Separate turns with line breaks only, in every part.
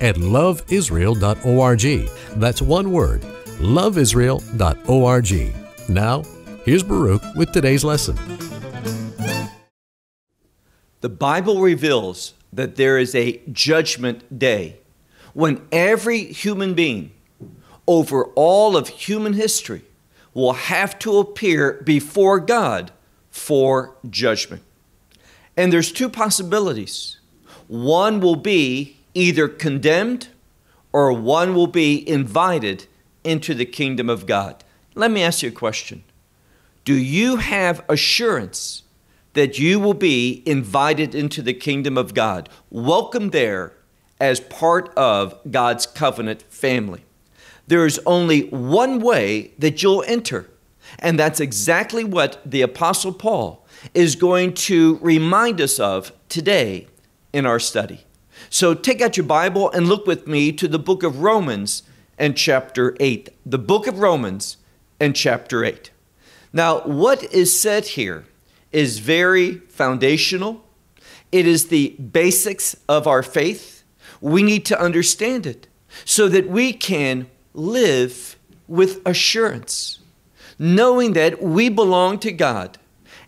at loveisrael.org. That's one word, loveisrael.org. Now, here's Baruch with today's lesson.
The Bible reveals that there is a judgment day when every human being over all of human history will have to appear before God for judgment. And there's two possibilities. One will be either condemned or one will be invited into the kingdom of God. Let me ask you a question Do you have assurance that you will be invited into the kingdom of God, welcome there as part of God's covenant family? There is only one way that you'll enter, and that's exactly what the Apostle Paul is going to remind us of today in our study. So take out your Bible and look with me to the book of Romans and chapter 8. The book of Romans and chapter 8. Now, what is said here is very foundational. It is the basics of our faith. We need to understand it so that we can live with assurance, knowing that we belong to God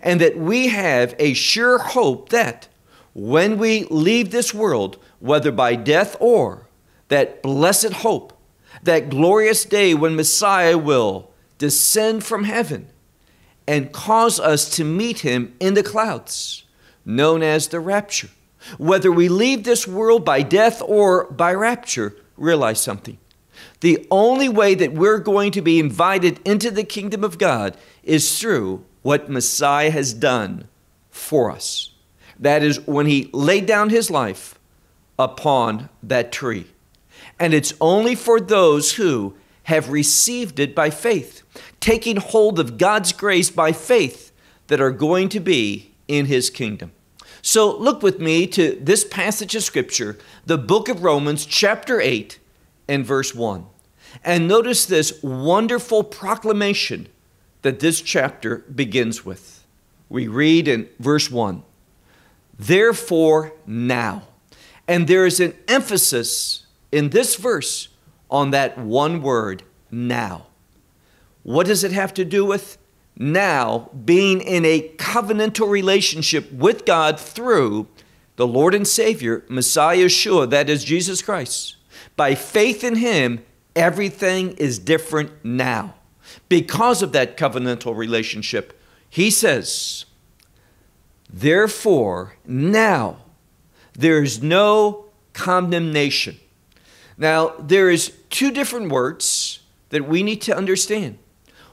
and that we have a sure hope that when we leave this world, whether by death or that blessed hope, that glorious day when Messiah will descend from heaven and cause us to meet him in the clouds, known as the rapture. Whether we leave this world by death or by rapture, realize something. The only way that we're going to be invited into the kingdom of God is through what Messiah has done for us. That is when he laid down his life upon that tree. And it's only for those who have received it by faith, taking hold of God's grace by faith, that are going to be in his kingdom. So look with me to this passage of Scripture, the book of Romans, chapter 8, and verse 1. And notice this wonderful proclamation that this chapter begins with. We read in verse 1 therefore now. And there is an emphasis in this verse on that one word, now. What does it have to do with? Now, being in a covenantal relationship with God through the Lord and Savior, Messiah Yeshua, that is Jesus Christ. By faith in Him, everything is different now because of that covenantal relationship. He says, Therefore, now there is no condemnation. Now, there is two different words that we need to understand.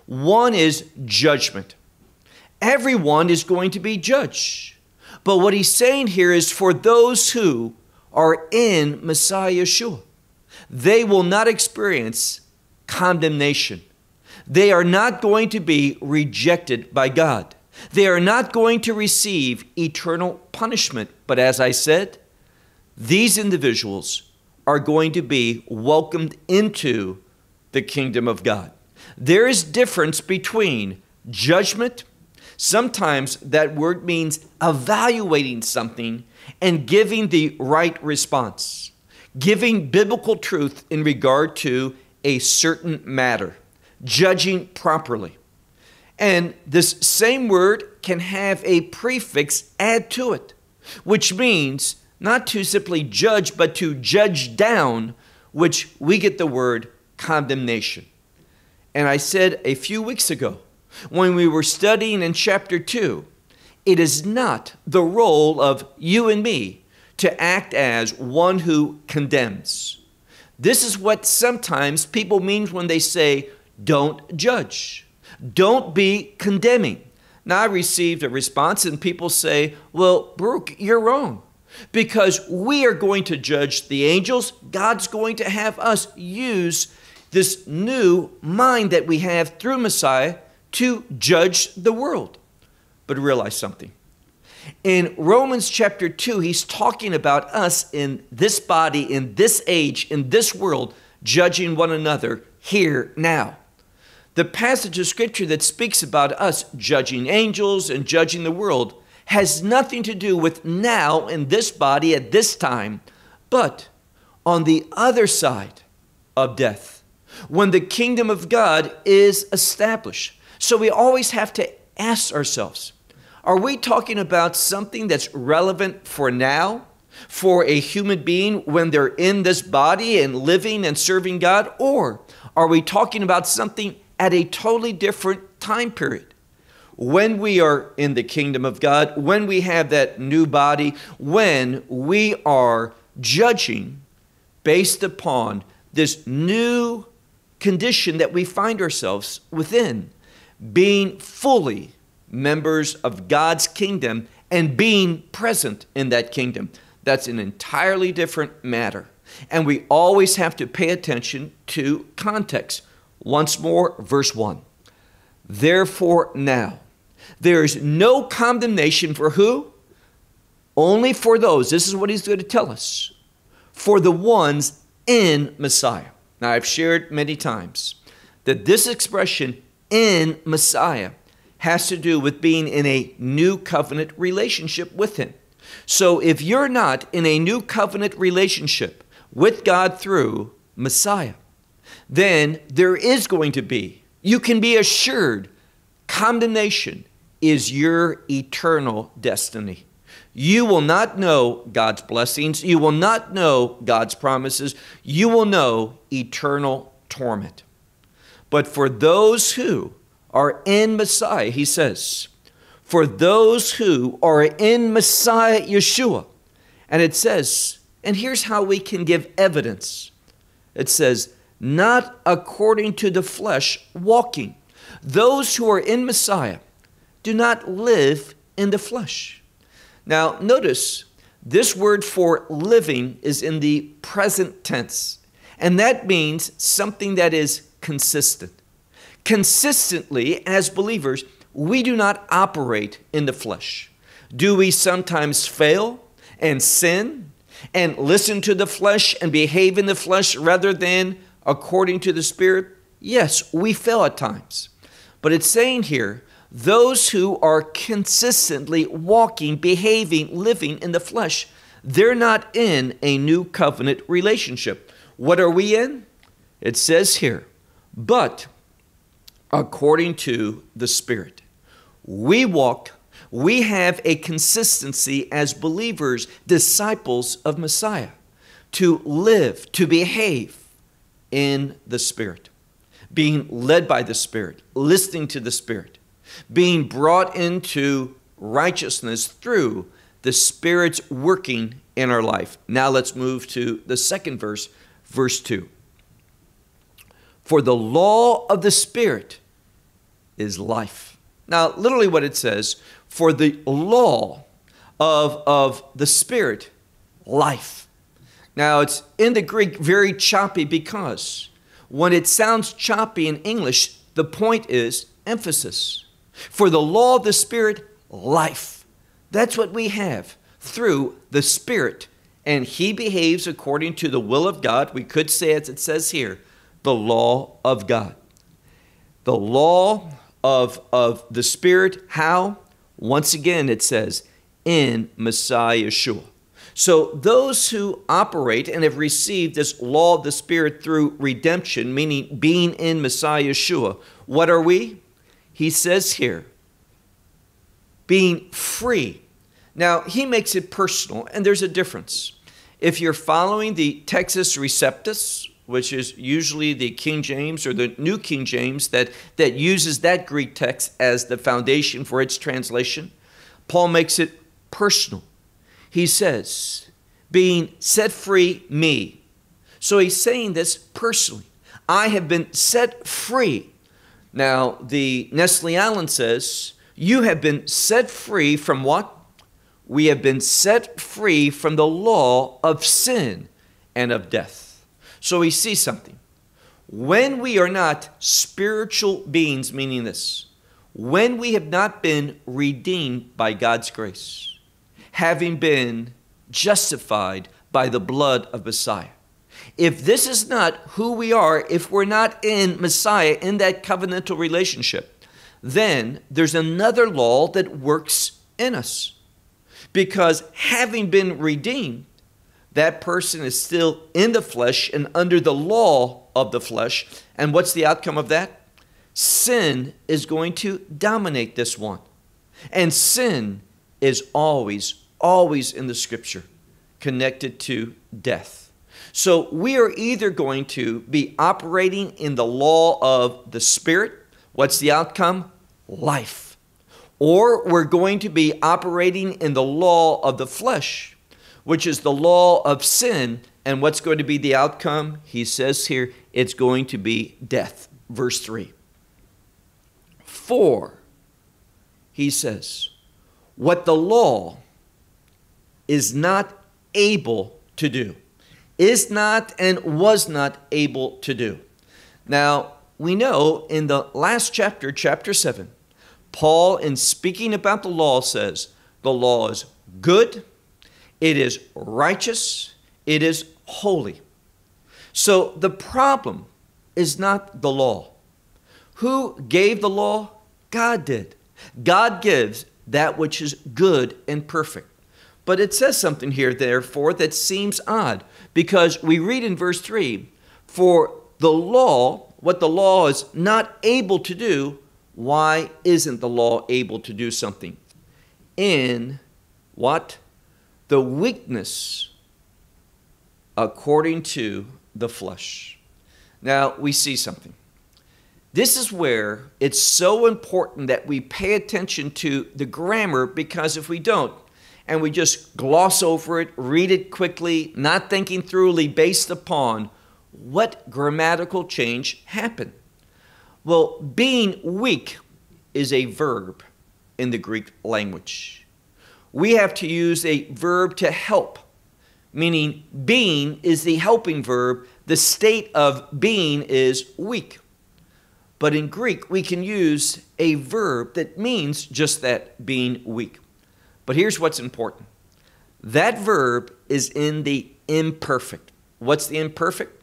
One is judgment. Everyone is going to be judged. But what he's saying here is for those who are in Messiah Yeshua, they will not experience condemnation. They are not going to be rejected by God. They are not going to receive eternal punishment. But as I said, these individuals are going to be welcomed into the kingdom of God. There is difference between judgment. Sometimes that word means evaluating something and giving the right response, giving biblical truth in regard to a certain matter, judging properly. And this same word can have a prefix add to it, which means not to simply judge, but to judge down, which we get the word condemnation. And I said a few weeks ago, when we were studying in chapter 2, it is not the role of you and me to act as one who condemns. This is what sometimes people mean when they say, don't judge. Don't be condemning. Now, I received a response, and people say, Well, Brooke, you're wrong because we are going to judge the angels. God's going to have us use this new mind that we have through Messiah to judge the world. But realize something. In Romans chapter 2, he's talking about us in this body, in this age, in this world, judging one another here now. The passage of Scripture that speaks about us judging angels and judging the world has nothing to do with now in this body at this time, but on the other side of death, when the kingdom of God is established. So we always have to ask ourselves are we talking about something that's relevant for now, for a human being when they're in this body and living and serving God? Or are we talking about something at a totally different time period. When we are in the kingdom of God, when we have that new body, when we are judging based upon this new condition that we find ourselves within, being fully members of God's kingdom and being present in that kingdom. That's an entirely different matter. And we always have to pay attention to context. Once more, verse 1. Therefore, now, there is no condemnation for who? Only for those. This is what he's going to tell us. For the ones in Messiah. Now, I've shared many times that this expression, in Messiah, has to do with being in a new covenant relationship with Him. So if you're not in a new covenant relationship with God through Messiah, then there is going to be, you can be assured, condemnation is your eternal destiny. You will not know God's blessings. You will not know God's promises. You will know eternal torment. But for those who are in Messiah, he says, for those who are in Messiah Yeshua. And it says, and here's how we can give evidence it says, not according to the flesh walking. Those who are in Messiah do not live in the flesh. Now, notice this word for living is in the present tense, and that means something that is consistent. Consistently, as believers, we do not operate in the flesh. Do we sometimes fail and sin and listen to the flesh and behave in the flesh rather than according to the Spirit? Yes, we fail at times. But it's saying here, those who are consistently walking, behaving, living in the flesh, they're not in a new covenant relationship. What are we in? It says here, but according to the Spirit, we walk, we have a consistency as believers, disciples of Messiah, to live, to behave in the Spirit, being led by the Spirit, listening to the Spirit, being brought into righteousness through the Spirit's working in our life. Now let's move to the second verse, verse 2. For the law of the Spirit is life. Now, literally, what it says, for the law of, of the Spirit, life. Now, it's in the Greek very choppy because when it sounds choppy in English, the point is emphasis. For the law of the Spirit, life. That's what we have through the Spirit. And He behaves according to the will of God. We could say, as it says here, the law of God. The law of, of the Spirit, how? Once again, it says, in Messiah Yeshua. So those who operate and have received this law of the Spirit through redemption, meaning being in Messiah Yeshua, what are we? He says here, being free. Now, he makes it personal, and there's a difference. If you're following the Texas Receptus, which is usually the King James or the New King James that, that uses that Greek text as the foundation for its translation, Paul makes it personal he says, being set free me. So he's saying this personally. I have been set free. Now, the Nestle Allen says, You have been set free from what? We have been set free from the law of sin and of death. So we see something. When we are not spiritual beings, meaning this, when we have not been redeemed by God's grace, having been justified by the blood of Messiah. If this is not who we are, if we're not in Messiah, in that covenantal relationship, then there's another law that works in us. Because having been redeemed, that person is still in the flesh and under the law of the flesh. And what's the outcome of that? Sin is going to dominate this one. And sin is always always in the scripture connected to death. So we are either going to be operating in the law of the Spirit, what's the outcome? Life. Or we're going to be operating in the law of the flesh, which is the law of sin. And what's going to be the outcome? He says here, it's going to be death. Verse 3. 4, he says, what the law is not able to do. Is not and was not able to do. Now, we know in the last chapter, chapter 7, Paul, in speaking about the law, says the law is good, it is righteous, it is holy. So the problem is not the law. Who gave the law? God did. God gives that which is good and perfect. But it says something here, therefore, that seems odd because we read in verse 3 For the law, what the law is not able to do, why isn't the law able to do something? In what? The weakness according to the flesh. Now we see something. This is where it's so important that we pay attention to the grammar because if we don't, and we just gloss over it, read it quickly, not thinking thoroughly based upon what grammatical change happened. Well, being weak is a verb in the Greek language. We have to use a verb to help, meaning being is the helping verb. The state of being is weak. But in Greek, we can use a verb that means just that being weak. But here's what's important that verb is in the imperfect. What's the imperfect?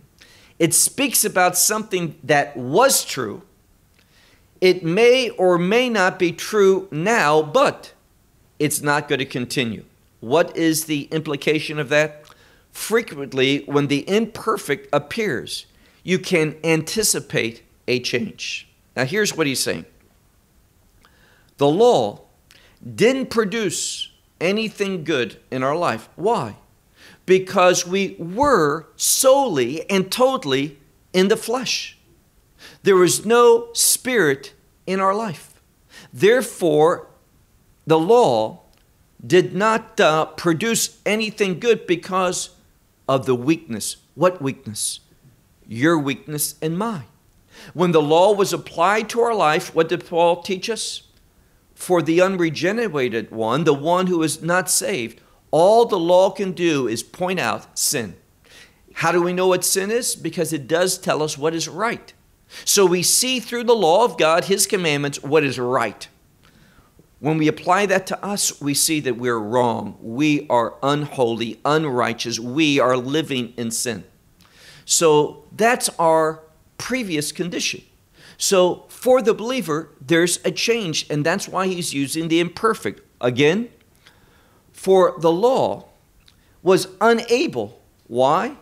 It speaks about something that was true. It may or may not be true now, but it's not going to continue. What is the implication of that? Frequently, when the imperfect appears, you can anticipate a change. Now, here's what he's saying the law didn't produce anything good in our life. Why? Because we were solely and totally in the flesh. There was no spirit in our life. Therefore, the law did not uh, produce anything good because of the weakness. What weakness? Your weakness and mine. When the law was applied to our life, what did Paul teach us? for the unregenerated one, the one who is not saved, all the law can do is point out sin. How do we know what sin is? Because it does tell us what is right. So we see through the law of God, His commandments, what is right. When we apply that to us, we see that we're wrong. We are unholy, unrighteous. We are living in sin. So that's our previous condition. So for the believer, there's a change, and that's why he's using the imperfect. Again, for the law was unable. Why?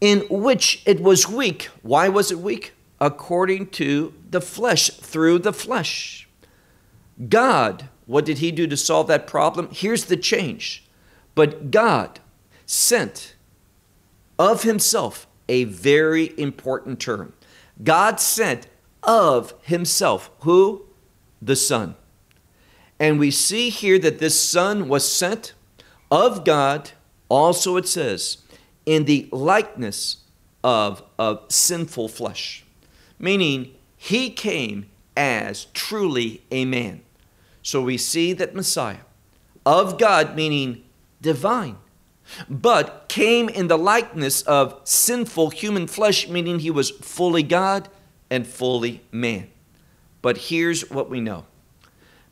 In which it was weak. Why was it weak? According to the flesh, through the flesh. God, what did he do to solve that problem? Here's the change. But God sent of himself a very important term God sent of himself. Who? The Son. And we see here that this Son was sent of God, also it says, in the likeness of, of sinful flesh, meaning he came as truly a man. So we see that Messiah, of God, meaning divine, but came in the likeness of sinful human flesh, meaning he was fully God and fully man. But here's what we know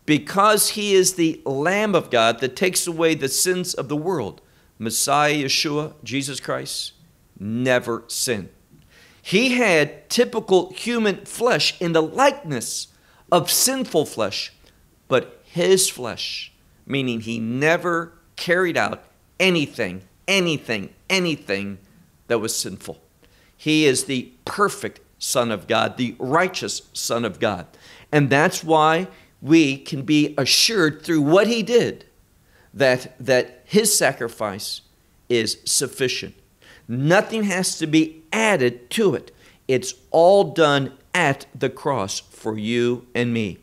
because he is the Lamb of God that takes away the sins of the world, Messiah Yeshua, Jesus Christ, never sinned. He had typical human flesh in the likeness of sinful flesh, but his flesh, meaning he never carried out anything, anything, anything that was sinful. He is the perfect Son of God, the righteous Son of God. And that's why we can be assured through what he did that, that his sacrifice is sufficient. Nothing has to be added to it. It's all done at the cross for you and me.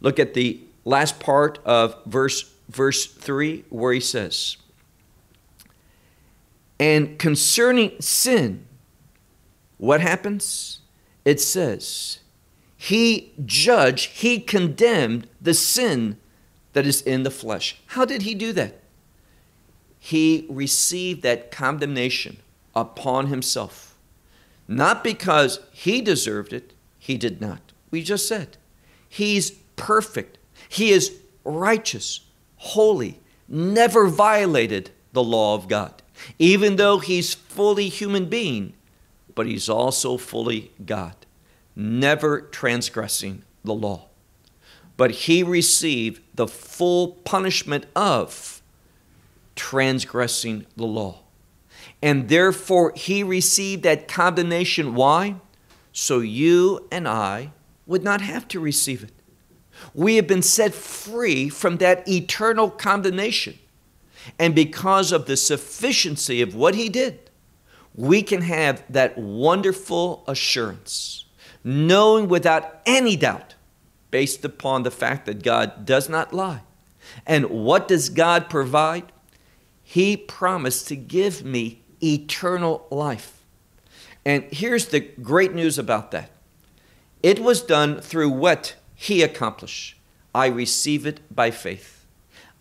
Look at the last part of verse verse 3 where he says, and concerning sin, what happens? It says, He judged, He condemned the sin that is in the flesh. How did He do that? He received that condemnation upon Himself, not because He deserved it, He did not. We just said, He's perfect, He is righteous, holy, never violated the law of God even though he's fully human being, but he's also fully God, never transgressing the law. But he received the full punishment of transgressing the law. And therefore, he received that condemnation. Why? So you and I would not have to receive it. We have been set free from that eternal condemnation and because of the sufficiency of what he did, we can have that wonderful assurance, knowing without any doubt, based upon the fact that God does not lie. And what does God provide? He promised to give me eternal life. And here's the great news about that it was done through what he accomplished. I receive it by faith.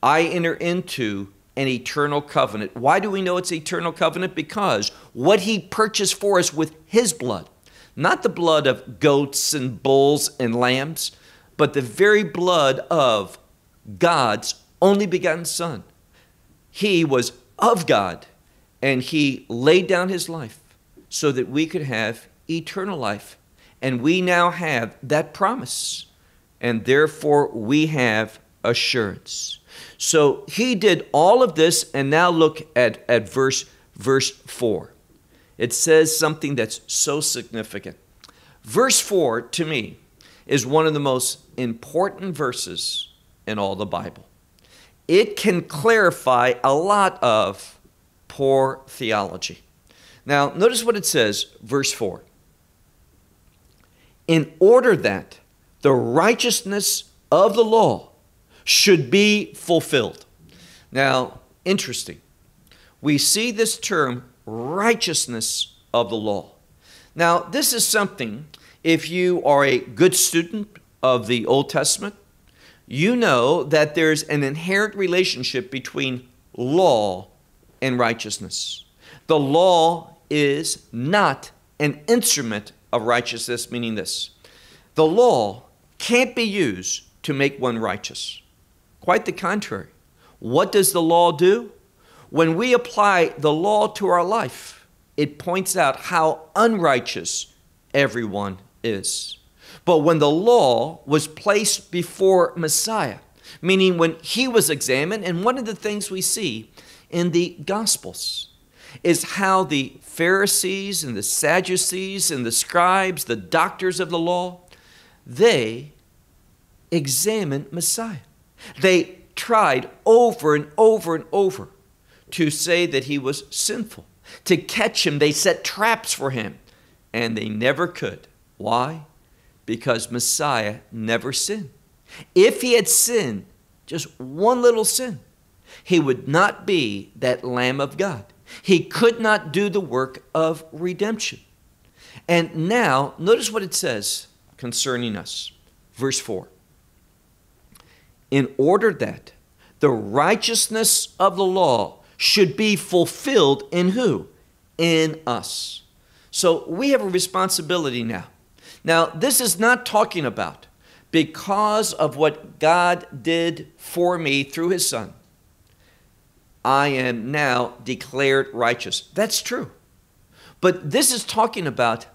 I enter into an eternal covenant. Why do we know it's eternal covenant? Because what he purchased for us with his blood, not the blood of goats and bulls and lambs, but the very blood of God's only begotten Son. He was of God and he laid down his life so that we could have eternal life. And we now have that promise. And therefore, we have assurance. So he did all of this, and now look at, at verse, verse 4. It says something that's so significant. Verse 4, to me, is one of the most important verses in all the Bible. It can clarify a lot of poor theology. Now, notice what it says, verse 4. In order that the righteousness of the law should be fulfilled. Now, interesting. We see this term righteousness of the law. Now, this is something, if you are a good student of the Old Testament, you know that there's an inherent relationship between law and righteousness. The law is not an instrument of righteousness, meaning this the law can't be used to make one righteous. Quite the contrary. What does the law do? When we apply the law to our life, it points out how unrighteous everyone is. But when the law was placed before Messiah, meaning when he was examined, and one of the things we see in the Gospels is how the Pharisees and the Sadducees and the scribes, the doctors of the law, they examined Messiah. They tried over and over and over to say that he was sinful. To catch him, they set traps for him, and they never could. Why? Because Messiah never sinned. If he had sinned, just one little sin, he would not be that Lamb of God. He could not do the work of redemption. And now, notice what it says concerning us. Verse 4 in order that the righteousness of the law should be fulfilled in who? In us. So we have a responsibility now. Now, this is not talking about because of what God did for me through his son, I am now declared righteous. That's true. But this is talking about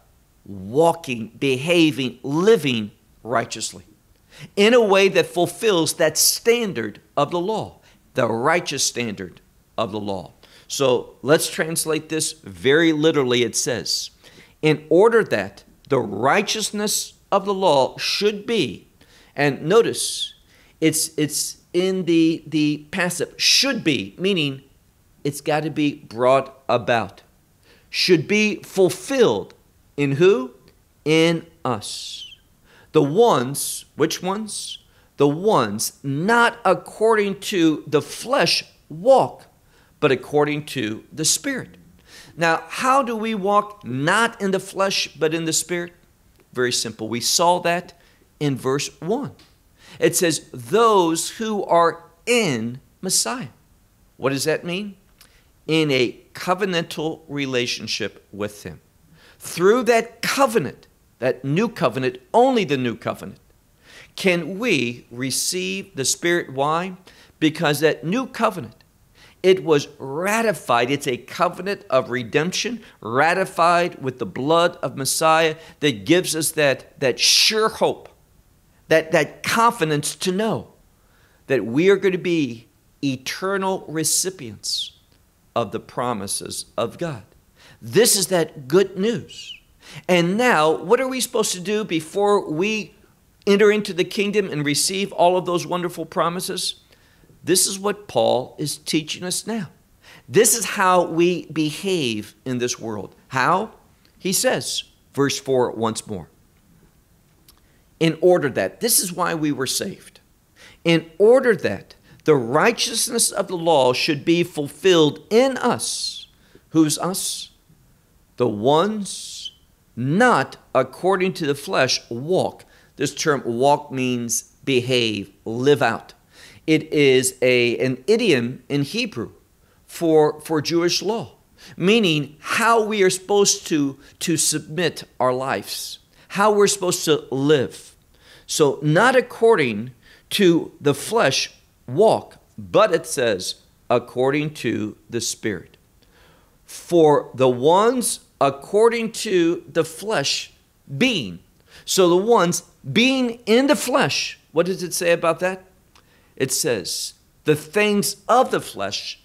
walking, behaving, living righteously in a way that fulfills that standard of the law, the righteous standard of the law. So let's translate this very literally. It says, in order that the righteousness of the law should be, and notice it's, it's in the, the passive, should be, meaning it's got to be brought about, should be fulfilled in who? In us the ones, which ones? The ones not according to the flesh walk, but according to the Spirit. Now, how do we walk not in the flesh, but in the Spirit? Very simple. We saw that in verse 1. It says, Those who are in Messiah. What does that mean? In a covenantal relationship with Him. Through that covenant, that new covenant, only the new covenant, can we receive the Spirit. Why? Because that new covenant, it was ratified. It's a covenant of redemption, ratified with the blood of Messiah that gives us that, that sure hope, that, that confidence to know that we are going to be eternal recipients of the promises of God. This is that good news and now, what are we supposed to do before we enter into the kingdom and receive all of those wonderful promises? This is what Paul is teaching us now. This is how we behave in this world. How? He says, verse 4 once more. In order that, this is why we were saved. In order that the righteousness of the law should be fulfilled in us. Who's us? The ones not according to the flesh walk. This term walk means behave, live out. It is a, an idiom in Hebrew for, for Jewish law, meaning how we are supposed to, to submit our lives, how we're supposed to live. So, not according to the flesh walk, but it says, according to the Spirit. For the ones according to the flesh being. So the ones being in the flesh, what does it say about that? It says, the things of the flesh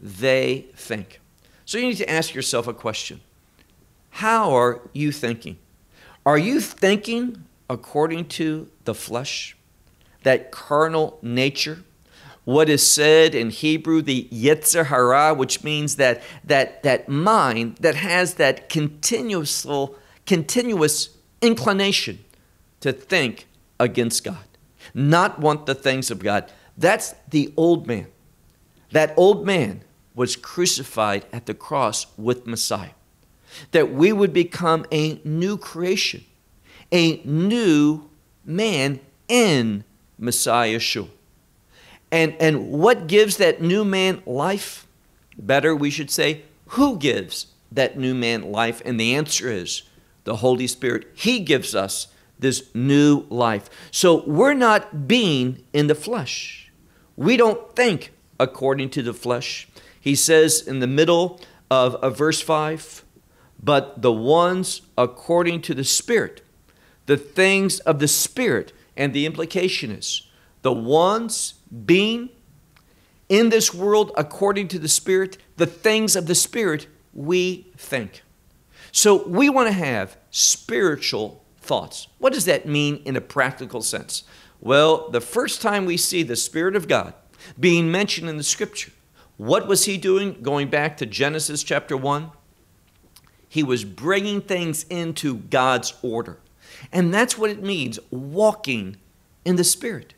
they think. So you need to ask yourself a question How are you thinking? Are you thinking according to the flesh, that carnal nature? what is said in Hebrew, the Yetzer Hara, which means that that that mind that has that continuous continuous inclination to think against God, not want the things of God. That's the old man. That old man was crucified at the cross with Messiah. That we would become a new creation, a new man in Messiah Yeshua. And, and what gives that new man life? Better, we should say, who gives that new man life? And the answer is the Holy Spirit. He gives us this new life. So we're not being in the flesh. We don't think according to the flesh. He says in the middle of, of verse 5 but the ones according to the Spirit, the things of the Spirit. And the implication is the ones being in this world according to the Spirit, the things of the Spirit we think. So we want to have spiritual thoughts. What does that mean in a practical sense? Well, the first time we see the Spirit of God being mentioned in the scripture, what was he doing? Going back to Genesis chapter 1, he was bringing things into God's order. And that's what it means walking in the Spirit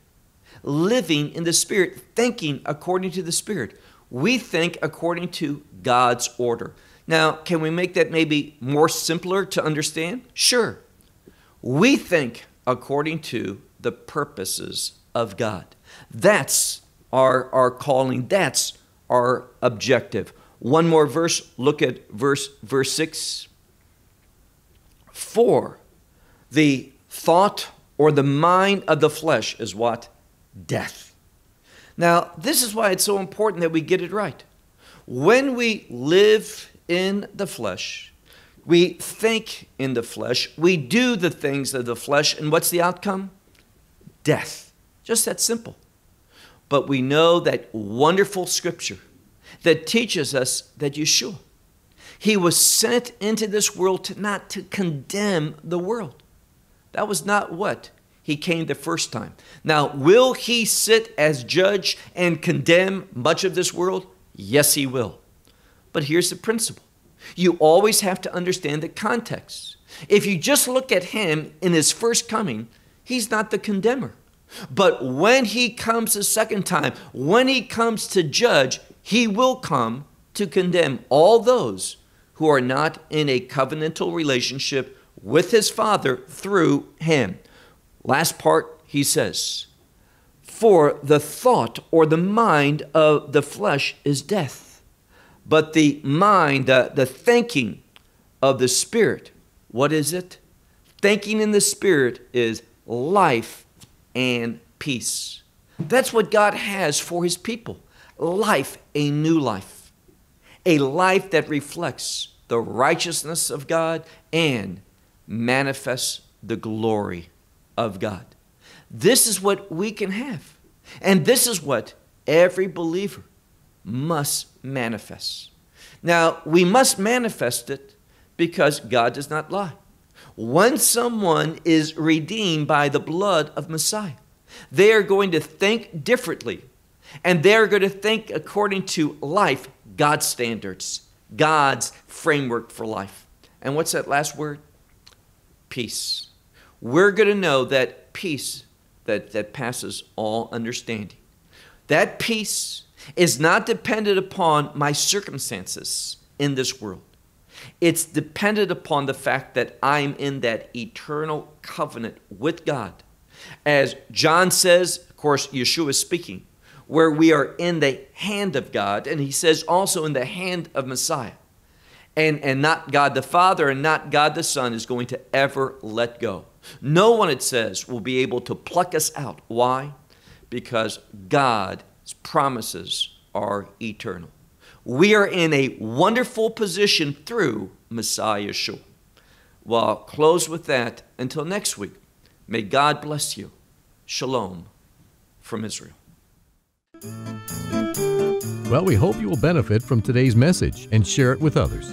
living in the Spirit, thinking according to the Spirit. We think according to God's order. Now, can we make that maybe more simpler to understand? Sure. We think according to the purposes of God. That's our, our calling. That's our objective. One more verse, look at verse verse 6. For the thought or the mind of the flesh is what death. Now, this is why it's so important that we get it right. When we live in the flesh, we think in the flesh, we do the things of the flesh, and what's the outcome? Death. Just that simple. But we know that wonderful scripture that teaches us that Yeshua, he was sent into this world to not to condemn the world. That was not what he came the first time. Now, will he sit as judge and condemn much of this world? Yes, he will. But here's the principle you always have to understand the context. If you just look at him in his first coming, he's not the condemner. But when he comes the second time, when he comes to judge, he will come to condemn all those who are not in a covenantal relationship with his Father through him. Last part, he says, For the thought or the mind of the flesh is death, but the mind, the, the thinking of the spirit, what is it? Thinking in the spirit is life and peace. That's what God has for his people life, a new life, a life that reflects the righteousness of God and manifests the glory of God. This is what we can have. And this is what every believer must manifest. Now, we must manifest it because God does not lie. Once someone is redeemed by the blood of Messiah, they are going to think differently and they're going to think according to life, God's standards, God's framework for life. And what's that last word? Peace we're going to know that peace that, that passes all understanding. That peace is not dependent upon my circumstances in this world. It's dependent upon the fact that I'm in that eternal covenant with God. As John says, of course, Yeshua is speaking, where we are in the hand of God, and he says also in the hand of Messiah. And, and not God the Father and not God the Son is going to ever let go. No one, it says, will be able to pluck us out. Why? Because God's promises are eternal. We are in a wonderful position through Messiah Yeshua. Well, I'll close with that until next week. May God bless you. Shalom from Israel.
Well, we hope you will benefit from today's message and share it with others.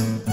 happen.